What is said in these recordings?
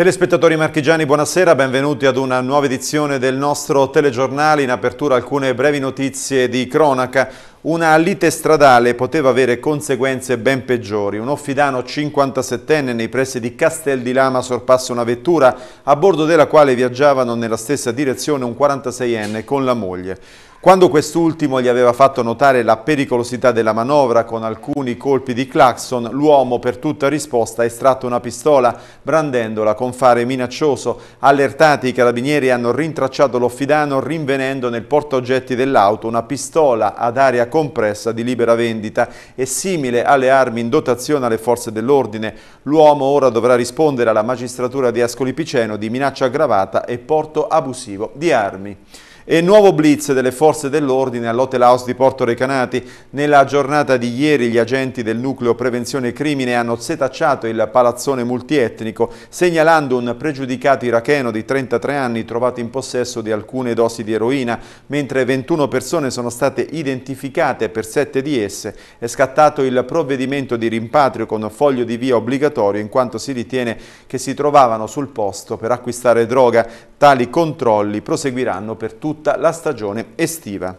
Telespettatori marchigiani, buonasera, benvenuti ad una nuova edizione del nostro telegiornale. In apertura alcune brevi notizie di cronaca. Una lite stradale poteva avere conseguenze ben peggiori. Un offidano 57enne nei pressi di Castel di Lama sorpassa una vettura a bordo della quale viaggiavano nella stessa direzione un 46enne con la moglie. Quando quest'ultimo gli aveva fatto notare la pericolosità della manovra con alcuni colpi di clacson, l'uomo per tutta risposta ha estratto una pistola, brandendola con fare minaccioso. Allertati i carabinieri hanno rintracciato l'offidano rinvenendo nel portaoggetti dell'auto una pistola ad aria compressa di libera vendita e simile alle armi in dotazione alle forze dell'ordine. L'uomo ora dovrà rispondere alla magistratura di Ascoli Piceno di minaccia aggravata e porto abusivo di armi. E nuovo blitz delle forze dell'ordine all'Hotel House di Porto Recanati. Nella giornata di ieri gli agenti del nucleo Prevenzione Crimine hanno setacciato il palazzone multietnico, segnalando un pregiudicato iracheno di 33 anni trovato in possesso di alcune dosi di eroina, mentre 21 persone sono state identificate per 7 di esse. È scattato il provvedimento di rimpatrio con foglio di via obbligatorio in quanto si ritiene che si trovavano sul posto per acquistare droga. Tali controlli proseguiranno per tutti tutta la stagione estiva.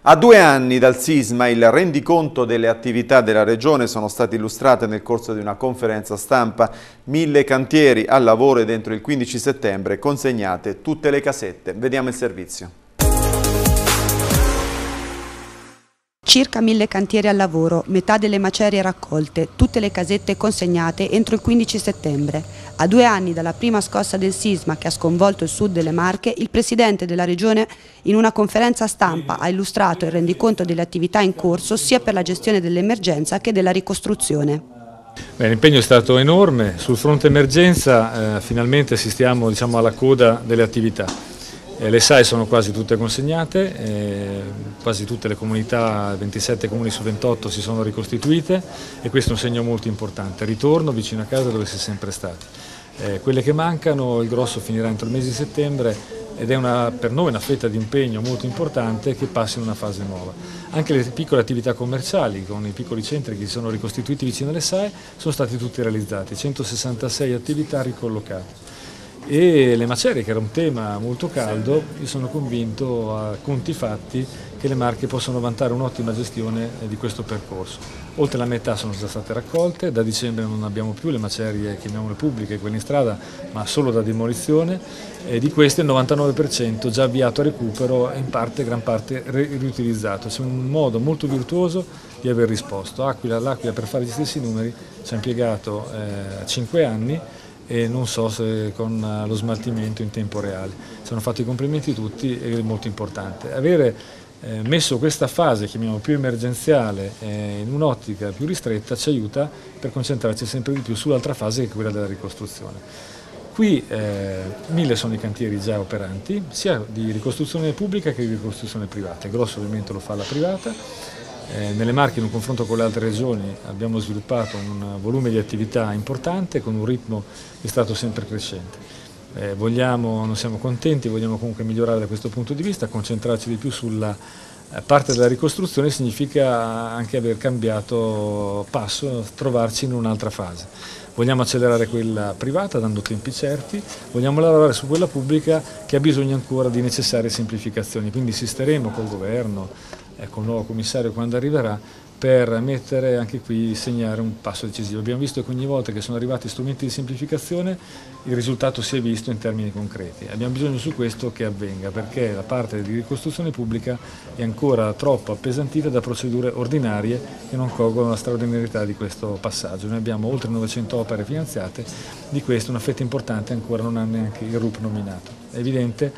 A due anni dal sisma il rendiconto delle attività della Regione sono state illustrate nel corso di una conferenza stampa. Mille cantieri al lavoro e dentro il 15 settembre consegnate tutte le casette. Vediamo il servizio. Circa mille cantieri al lavoro, metà delle macerie raccolte, tutte le casette consegnate entro il 15 settembre. A due anni dalla prima scossa del sisma che ha sconvolto il sud delle Marche, il presidente della regione in una conferenza stampa ha illustrato il rendiconto delle attività in corso sia per la gestione dell'emergenza che della ricostruzione. L'impegno è stato enorme, sul fronte emergenza eh, finalmente assistiamo diciamo, alla coda delle attività. Eh, le SAE sono quasi tutte consegnate, eh, quasi tutte le comunità, 27 comuni su 28 si sono ricostituite e questo è un segno molto importante, ritorno vicino a casa dove si è sempre stati. Eh, quelle che mancano, il grosso finirà entro il mese di settembre ed è una, per noi una fetta di impegno molto importante che passa in una fase nuova. Anche le piccole attività commerciali con i piccoli centri che si sono ricostituiti vicino alle SAE sono stati tutti realizzati, 166 attività ricollocate e le macerie che era un tema molto caldo, io sono convinto a conti fatti che le Marche possono vantare un'ottima gestione eh, di questo percorso. Oltre la metà sono già state raccolte, da dicembre non abbiamo più le macerie, chiamiamole pubbliche, quelle in strada, ma solo da demolizione, e di queste il 99% già avviato a recupero e in parte, gran parte riutilizzato. C'è un modo molto virtuoso di aver risposto. L'Aquila per fare gli stessi numeri ci ha impiegato eh, 5 anni, e non so se con eh, lo smaltimento in tempo reale. Ci hanno fatto i complimenti tutti ed è molto importante. Avere eh, messo questa fase, chiamiamo più emergenziale, eh, in un'ottica più ristretta ci aiuta per concentrarci sempre di più sull'altra fase che è quella della ricostruzione. Qui eh, mille sono i cantieri già operanti, sia di ricostruzione pubblica che di ricostruzione privata, il grosso ovviamente lo fa la privata, eh, nelle Marche, in un confronto con le altre regioni, abbiamo sviluppato un volume di attività importante con un ritmo che è stato sempre crescente. Eh, vogliamo, non siamo contenti, vogliamo comunque migliorare da questo punto di vista, concentrarci di più sulla eh, parte della ricostruzione significa anche aver cambiato passo, trovarci in un'altra fase. Vogliamo accelerare quella privata dando tempi certi, vogliamo lavorare su quella pubblica che ha bisogno ancora di necessarie semplificazioni, quindi insisteremo col governo, ecco, il nuovo commissario quando arriverà, per mettere anche qui, segnare un passo decisivo. Abbiamo visto che ogni volta che sono arrivati strumenti di semplificazione il risultato si è visto in termini concreti. Abbiamo bisogno su questo che avvenga perché la parte di ricostruzione pubblica è ancora troppo appesantita da procedure ordinarie che non colgono la straordinarietà di questo passaggio. Noi abbiamo oltre 900 opere finanziate, di questo una fetta importante ancora non ha neanche il RUP nominato. È evidente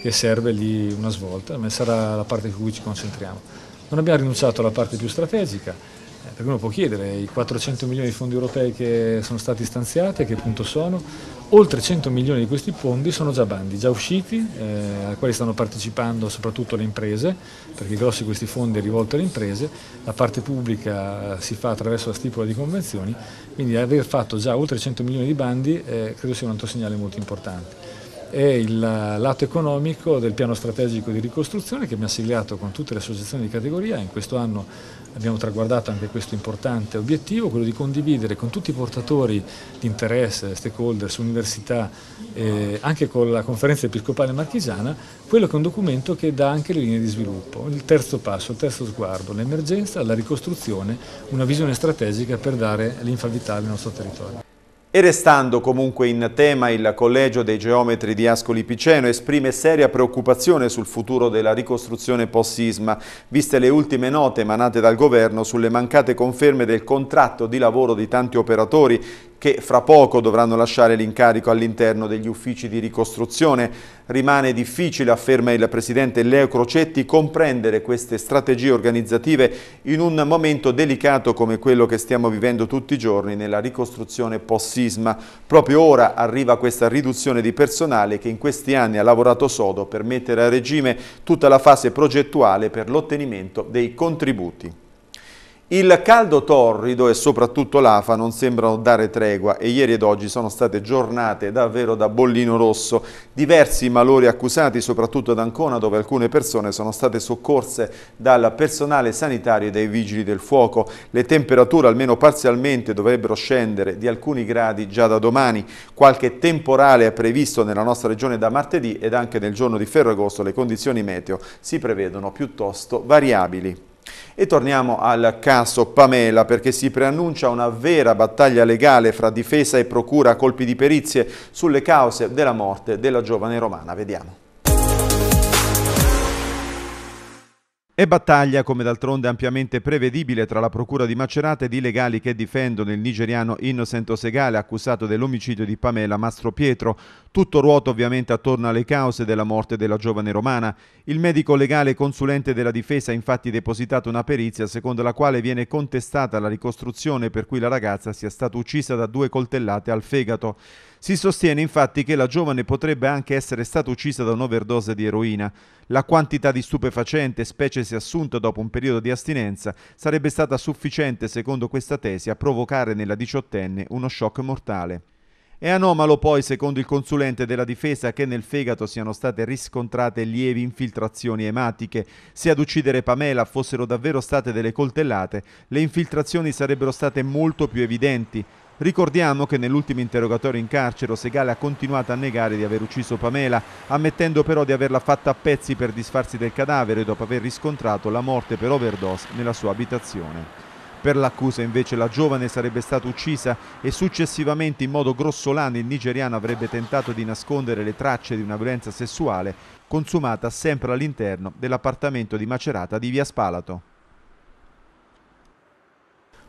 che serve lì una svolta, ma sarà la parte su cui ci concentriamo. Non abbiamo rinunciato alla parte più strategica, eh, perché uno può chiedere i 400 milioni di fondi europei che sono stati stanziati, a che punto sono? Oltre 100 milioni di questi fondi sono già bandi, già usciti, eh, a quali stanno partecipando soprattutto le imprese, perché grossi questi fondi è rivolto alle imprese, la parte pubblica eh, si fa attraverso la stipula di convenzioni, quindi aver fatto già oltre 100 milioni di bandi eh, credo sia un altro segnale molto importante è il lato economico del piano strategico di ricostruzione che abbiamo siglato con tutte le associazioni di categoria. In questo anno abbiamo traguardato anche questo importante obiettivo, quello di condividere con tutti i portatori di interesse, stakeholders, università, eh, anche con la conferenza episcopale marchigiana, quello che è un documento che dà anche le linee di sviluppo, il terzo passo, il terzo sguardo, l'emergenza, la ricostruzione, una visione strategica per dare l'infa vitale al nostro territorio. E restando comunque in tema, il Collegio dei Geometri di Ascoli Piceno esprime seria preoccupazione sul futuro della ricostruzione post-sisma, viste le ultime note emanate dal Governo sulle mancate conferme del contratto di lavoro di tanti operatori che fra poco dovranno lasciare l'incarico all'interno degli uffici di ricostruzione. Rimane difficile, afferma il presidente Leo Crocetti, comprendere queste strategie organizzative in un momento delicato come quello che stiamo vivendo tutti i giorni nella ricostruzione post-sisma. Proprio ora arriva questa riduzione di personale che in questi anni ha lavorato sodo per mettere a regime tutta la fase progettuale per l'ottenimento dei contributi. Il caldo torrido e soprattutto l'afa non sembrano dare tregua e ieri ed oggi sono state giornate davvero da bollino rosso. Diversi malori accusati soprattutto ad Ancona dove alcune persone sono state soccorse dal personale sanitario e dai vigili del fuoco. Le temperature almeno parzialmente dovrebbero scendere di alcuni gradi già da domani. Qualche temporale è previsto nella nostra regione da martedì ed anche nel giorno di Ferragosto le condizioni meteo si prevedono piuttosto variabili. E torniamo al caso Pamela perché si preannuncia una vera battaglia legale fra difesa e procura a colpi di perizie sulle cause della morte della giovane romana. Vediamo. E battaglia, come d'altronde ampiamente prevedibile, tra la Procura di Macerata ed i legali che difendono il nigeriano Innocent Osegale, accusato dell'omicidio di Pamela Mastro Pietro. Tutto ruota ovviamente attorno alle cause della morte della giovane romana. Il medico legale consulente della difesa ha infatti depositato una perizia secondo la quale viene contestata la ricostruzione per cui la ragazza sia stata uccisa da due coltellate al fegato. Si sostiene infatti che la giovane potrebbe anche essere stata uccisa da un'overdose di eroina. La quantità di stupefacente, specie se assunta dopo un periodo di astinenza, sarebbe stata sufficiente, secondo questa tesi, a provocare nella diciottenne uno shock mortale. È anomalo poi, secondo il consulente della difesa, che nel fegato siano state riscontrate lievi infiltrazioni ematiche. Se ad uccidere Pamela fossero davvero state delle coltellate, le infiltrazioni sarebbero state molto più evidenti. Ricordiamo che nell'ultimo interrogatorio in carcere Segale ha continuato a negare di aver ucciso Pamela, ammettendo però di averla fatta a pezzi per disfarsi del cadavere dopo aver riscontrato la morte per overdose nella sua abitazione. Per l'accusa invece la giovane sarebbe stata uccisa e successivamente in modo grossolano il nigeriano avrebbe tentato di nascondere le tracce di una violenza sessuale consumata sempre all'interno dell'appartamento di Macerata di Via Spalato.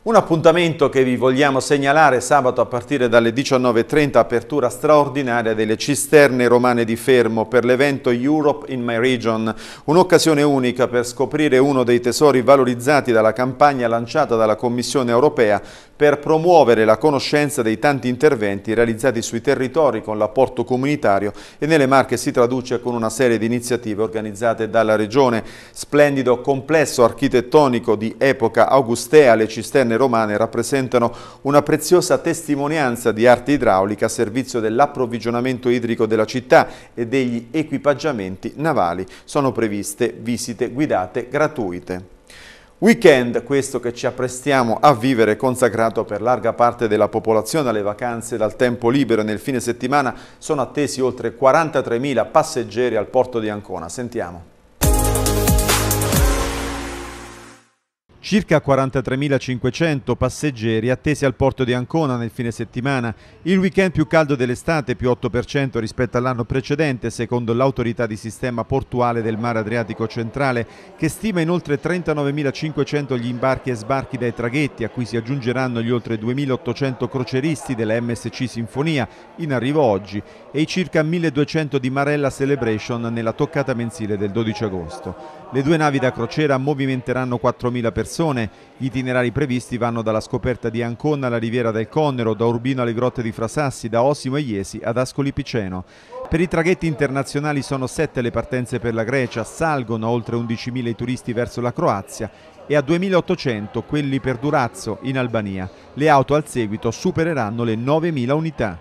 Un appuntamento che vi vogliamo segnalare sabato a partire dalle 19.30, apertura straordinaria delle cisterne romane di Fermo per l'evento Europe in My Region, un'occasione unica per scoprire uno dei tesori valorizzati dalla campagna lanciata dalla Commissione europea per promuovere la conoscenza dei tanti interventi realizzati sui territori con l'apporto comunitario e nelle Marche si traduce con una serie di iniziative organizzate dalla Regione. Splendido complesso architettonico di epoca augustea, le cisterne romane rappresentano una preziosa testimonianza di arte idraulica a servizio dell'approvvigionamento idrico della città e degli equipaggiamenti navali. Sono previste visite guidate gratuite. Weekend, questo che ci apprestiamo a vivere, consacrato per larga parte della popolazione alle vacanze dal tempo libero nel fine settimana, sono attesi oltre 43.000 passeggeri al porto di Ancona. Sentiamo. Circa 43.500 passeggeri attesi al porto di Ancona nel fine settimana, il weekend più caldo dell'estate più 8% rispetto all'anno precedente secondo l'autorità di sistema portuale del mare Adriatico centrale che stima in oltre 39.500 gli imbarchi e sbarchi dai traghetti a cui si aggiungeranno gli oltre 2.800 croceristi della MSC Sinfonia in arrivo oggi e i circa 1.200 di Marella Celebration nella toccata mensile del 12 agosto. Le due navi da crociera movimenteranno 4.000 persone persone. Gli itinerari previsti vanno dalla scoperta di Ancona alla riviera del Connero, da Urbino alle grotte di Frasassi, da Osimo e Iesi ad Ascoli Piceno. Per i traghetti internazionali sono sette le partenze per la Grecia, salgono oltre 11.000 i turisti verso la Croazia e a 2.800 quelli per Durazzo in Albania. Le auto al seguito supereranno le 9.000 unità.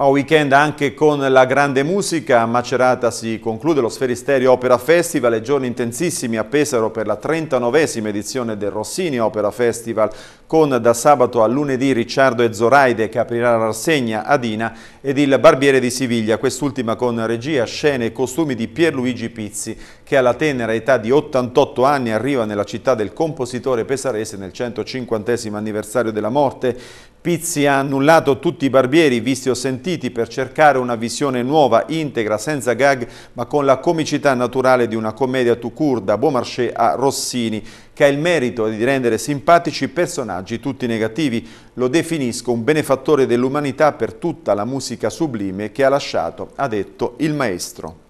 Ma weekend anche con la grande musica, a Macerata si conclude lo Sferisterio Opera Festival e giorni intensissimi a Pesaro per la 39esima edizione del Rossini Opera Festival con da sabato a lunedì Ricciardo e Zoraide che aprirà la rassegna Adina ed il Barbiere di Siviglia, quest'ultima con regia, scene e costumi di Pierluigi Pizzi che alla tenera età di 88 anni arriva nella città del compositore pesarese nel 150 anniversario della morte. Pizzi ha annullato tutti i barbieri visti o sentiti per cercare una visione nuova, integra, senza gag, ma con la comicità naturale di una commedia tout court da Beaumarchais a Rossini, che ha il merito di rendere simpatici personaggi tutti negativi. Lo definisco un benefattore dell'umanità per tutta la musica sublime che ha lasciato, ha detto il maestro.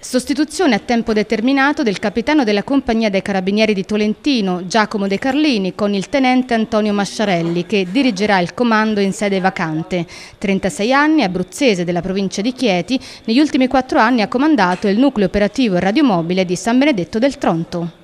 Sostituzione a tempo determinato del capitano della compagnia dei carabinieri di Tolentino, Giacomo De Carlini, con il tenente Antonio Masciarelli, che dirigerà il comando in sede vacante. 36 anni, abruzzese della provincia di Chieti, negli ultimi quattro anni ha comandato il nucleo operativo e radiomobile di San Benedetto del Tronto.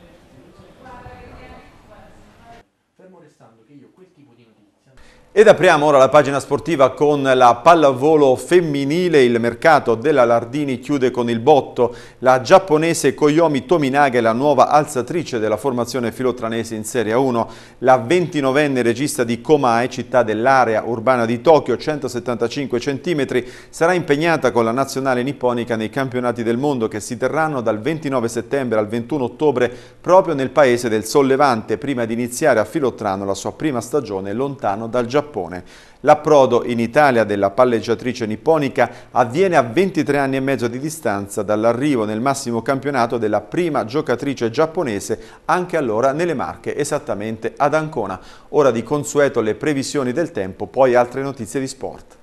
Ed apriamo ora la pagina sportiva con la pallavolo femminile, il mercato della Lardini chiude con il botto, la giapponese Koyomi Tominaga è la nuova alzatrice della formazione filotranese in Serie 1, la 29enne regista di Komae, città dell'area urbana di Tokyo, 175 cm, sarà impegnata con la nazionale nipponica nei campionati del mondo che si terranno dal 29 settembre al 21 ottobre proprio nel paese del Sollevante, prima di iniziare a Filotrano la sua prima stagione lontano dal Giappone. Giappone. L'approdo in Italia della palleggiatrice nipponica avviene a 23 anni e mezzo di distanza dall'arrivo nel massimo campionato della prima giocatrice giapponese, anche allora nelle Marche, esattamente ad Ancona. Ora di consueto le previsioni del tempo, poi altre notizie di sport.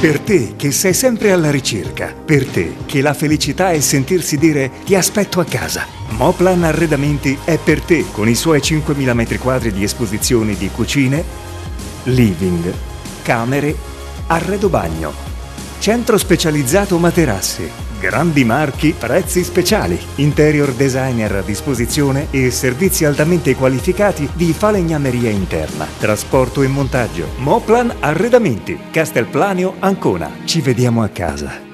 Per te che sei sempre alla ricerca, per te che la felicità è sentirsi dire ti aspetto a casa. Moplan Arredamenti è per te con i suoi 5.000 metri quadri di esposizione di cucine, living, camere, arredo bagno, centro specializzato materassi, grandi marchi, prezzi speciali, interior designer a disposizione e servizi altamente qualificati di falegnameria interna, trasporto e montaggio, Moplan Arredamenti, Castelplanio Ancona. Ci vediamo a casa.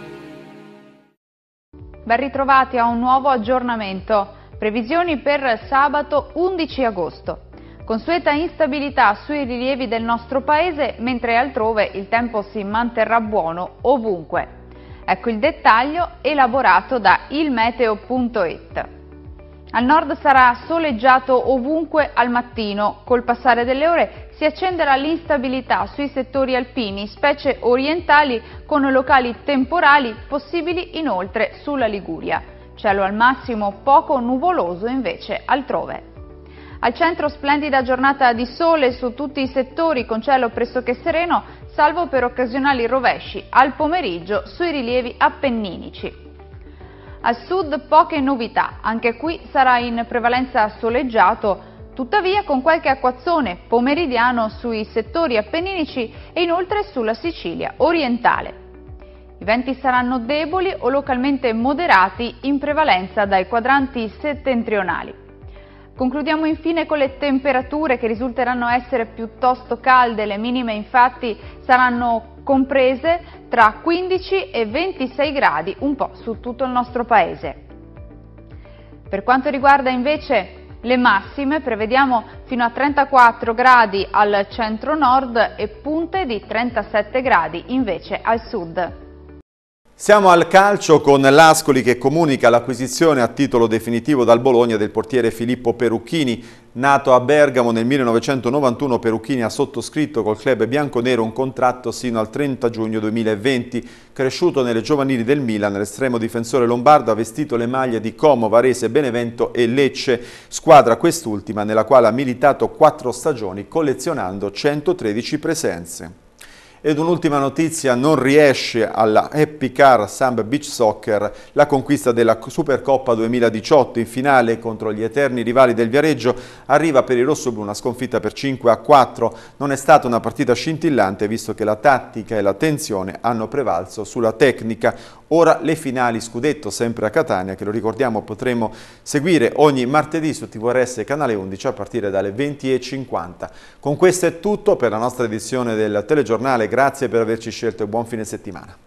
Ben ritrovati a un nuovo aggiornamento. Previsioni per sabato 11 agosto. Consueta instabilità sui rilievi del nostro paese, mentre altrove il tempo si manterrà buono ovunque. Ecco il dettaglio elaborato da ilmeteo.it. Al nord sarà soleggiato ovunque al mattino. Col passare delle ore si accenderà l'instabilità sui settori alpini, specie orientali, con locali temporali possibili inoltre sulla Liguria. Cielo al massimo poco nuvoloso invece altrove. Al centro splendida giornata di sole su tutti i settori con cielo pressoché sereno, salvo per occasionali rovesci al pomeriggio sui rilievi appenninici. Al sud poche novità, anche qui sarà in prevalenza soleggiato, tuttavia con qualche acquazzone pomeridiano sui settori appenninici e inoltre sulla Sicilia orientale. I venti saranno deboli o localmente moderati in prevalenza dai quadranti settentrionali. Concludiamo infine con le temperature che risulteranno essere piuttosto calde, le minime infatti saranno comprese tra 15 e 26 gradi un po' su tutto il nostro paese. Per quanto riguarda invece le massime, prevediamo fino a 34 gradi al centro-nord e punte di 37 gradi invece al sud. Siamo al calcio con l'Ascoli che comunica l'acquisizione a titolo definitivo dal Bologna del portiere Filippo Perucchini. Nato a Bergamo nel 1991, Perucchini ha sottoscritto col club bianconero un contratto sino al 30 giugno 2020. Cresciuto nelle giovanili del Milan, l'estremo difensore lombardo ha vestito le maglie di Como, Varese, Benevento e Lecce, squadra quest'ultima nella quale ha militato quattro stagioni collezionando 113 presenze. Ed un'ultima notizia, non riesce alla Happy Car Samba Beach Soccer la conquista della Supercoppa 2018 in finale contro gli eterni rivali del Viareggio, arriva per i rossoblu una sconfitta per 5 a 4. Non è stata una partita scintillante visto che la tattica e la tensione hanno prevalso sulla tecnica. Ora le finali scudetto sempre a Catania che lo ricordiamo potremo seguire ogni martedì su TVRS Canale 11 a partire dalle 20.50. Con questo è tutto per la nostra edizione del telegiornale, grazie per averci scelto e buon fine settimana.